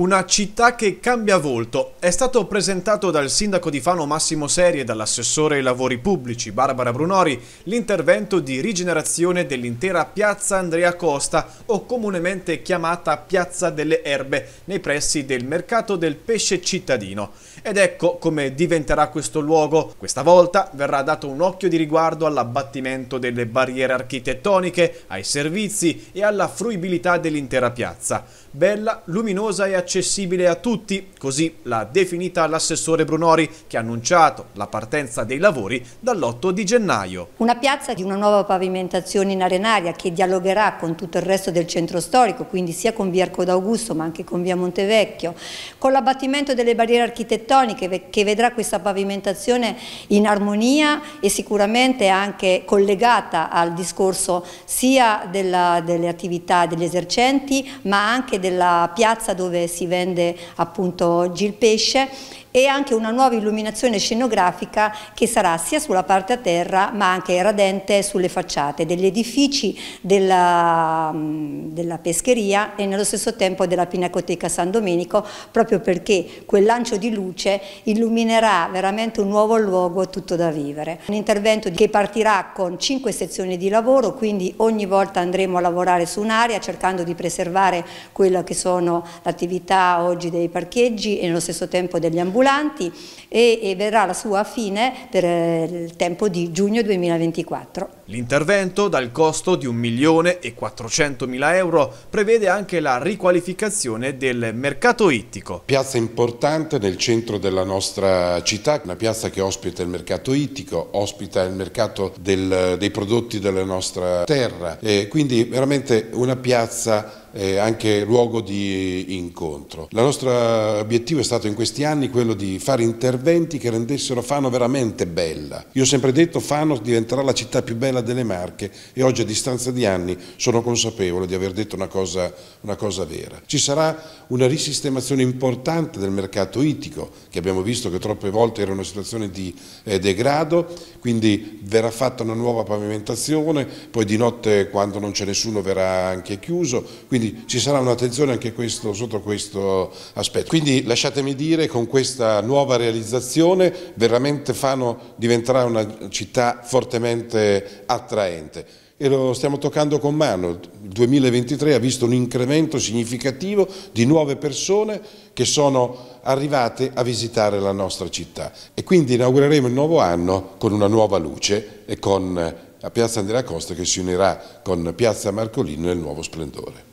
Una città che cambia volto è stato presentato dal sindaco di Fano Massimo Seri e dall'assessore ai lavori pubblici Barbara Brunori l'intervento di rigenerazione dell'intera piazza Andrea Costa o comunemente chiamata Piazza delle Erbe nei pressi del mercato del pesce cittadino. Ed ecco come diventerà questo luogo. Questa volta verrà dato un occhio di riguardo all'abbattimento delle barriere architettoniche, ai servizi e alla fruibilità dell'intera piazza. Bella, luminosa e accessibile accessibile a tutti, così l'ha definita l'assessore Brunori che ha annunciato la partenza dei lavori dall'8 di gennaio. Una piazza di una nuova pavimentazione in arenaria che dialogherà con tutto il resto del centro storico, quindi sia con via Arco d'Augusto ma anche con via Montevecchio, con l'abbattimento delle barriere architettoniche che vedrà questa pavimentazione in armonia e sicuramente anche collegata al discorso sia della, delle attività degli esercenti ma anche della piazza dove si vende appunto oggi il pesce e anche una nuova illuminazione scenografica che sarà sia sulla parte a terra ma anche radente sulle facciate degli edifici della, della pescheria e nello stesso tempo della Pinacoteca San Domenico proprio perché quel lancio di luce illuminerà veramente un nuovo luogo tutto da vivere. Un intervento che partirà con cinque sezioni di lavoro quindi ogni volta andremo a lavorare su un'area cercando di preservare quella che sono l'attività attività oggi dei parcheggi e nello stesso tempo degli ambulanti e, e verrà la sua fine per eh, il tempo di giugno 2024. L'intervento, dal costo di 1.400.000 euro, prevede anche la riqualificazione del mercato ittico. Piazza importante nel centro della nostra città, una piazza che ospita il mercato ittico, ospita il mercato del, dei prodotti della nostra terra, e quindi veramente una piazza eh, anche luogo di incontro. Il nostro obiettivo è stato in questi anni quello di fare interventi che rendessero Fano veramente bella. Io ho sempre detto Fano diventerà la città più bella Cittadella delle Marche e oggi a distanza di anni sono consapevole di aver detto una cosa, una cosa vera. Ci sarà una risistemazione importante del mercato itico che abbiamo visto che troppe volte era una situazione di eh, degrado, quindi verrà fatta una nuova pavimentazione, poi di notte quando non c'è nessuno verrà anche chiuso, quindi ci sarà un'attenzione anche questo, sotto questo aspetto. Quindi lasciatemi dire con questa nuova realizzazione veramente Fano diventerà una città fortemente attraente e lo stiamo toccando con mano. Il 2023 ha visto un incremento significativo di nuove persone che sono arrivate a visitare la nostra città e quindi inaugureremo il nuovo anno con una nuova luce e con eh, la Piazza Andrea Costa che si unirà con Piazza Marcolino nel nuovo splendore.